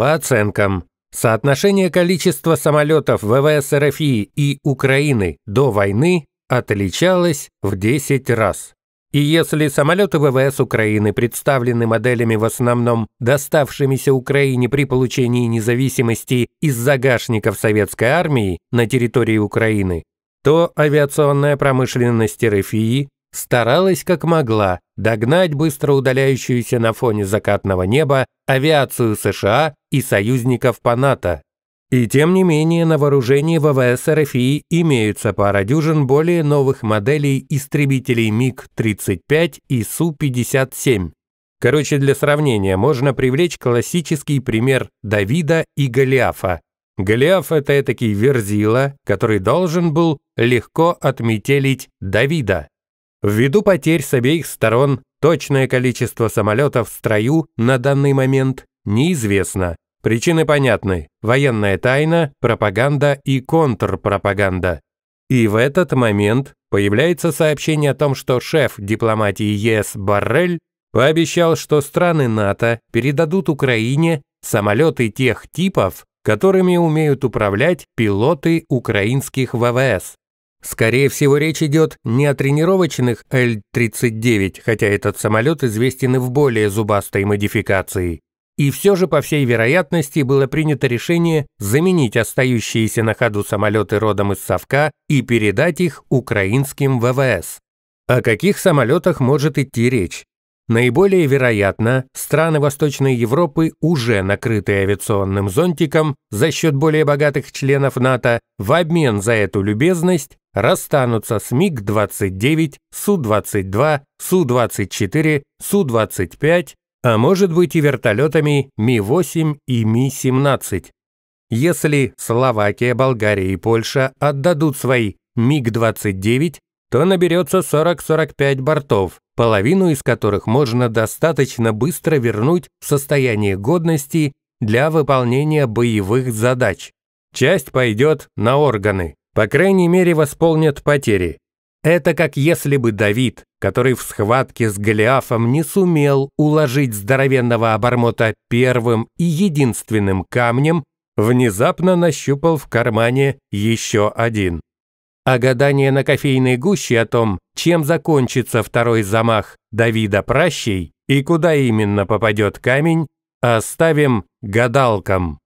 По оценкам, соотношение количества самолетов ВВС РФИ и Украины до войны отличалось в 10 раз. И если самолеты ВВС Украины представлены моделями в основном доставшимися Украине при получении независимости из загашников советской армии на территории Украины, то авиационная промышленность РФИ старалась как могла догнать быстро удаляющуюся на фоне закатного неба авиацию США и союзников по НАТО. И тем не менее на вооружении ВВС РФИ имеются пара дюжин более новых моделей истребителей МиГ-35 и Су-57. Короче, для сравнения можно привлечь классический пример Давида и Голиафа. Голиаф – это этакий верзила, который должен был легко отметелить Давида. Ввиду потерь с обеих сторон, точное количество самолетов в строю на данный момент неизвестно. Причины понятны – военная тайна, пропаганда и контрпропаганда. И в этот момент появляется сообщение о том, что шеф дипломатии ЕС Баррель пообещал, что страны НАТО передадут Украине самолеты тех типов, которыми умеют управлять пилоты украинских ВВС. Скорее всего, речь идет не о тренировочных Л-39, хотя этот самолет известен и в более зубастой модификации. И все же, по всей вероятности, было принято решение заменить остающиеся на ходу самолеты родом из Совка и передать их украинским ВВС. О каких самолетах может идти речь? Наиболее вероятно, страны Восточной Европы, уже накрытые авиационным зонтиком за счет более богатых членов НАТО, в обмен за эту любезность расстанутся с МиГ-29, Су-22, Су-24, Су-25, а может быть и вертолетами Ми-8 и Ми-17. Если Словакия, Болгария и Польша отдадут свои МиГ-29, то наберется 40-45 бортов, половину из которых можно достаточно быстро вернуть в состояние годности для выполнения боевых задач. Часть пойдет на органы, по крайней мере восполнят потери. Это как если бы Давид, который в схватке с Голиафом не сумел уложить здоровенного обормота первым и единственным камнем, внезапно нащупал в кармане еще один а гадание на кофейной гуще о том, чем закончится второй замах Давида Пращей и куда именно попадет камень, оставим гадалкам.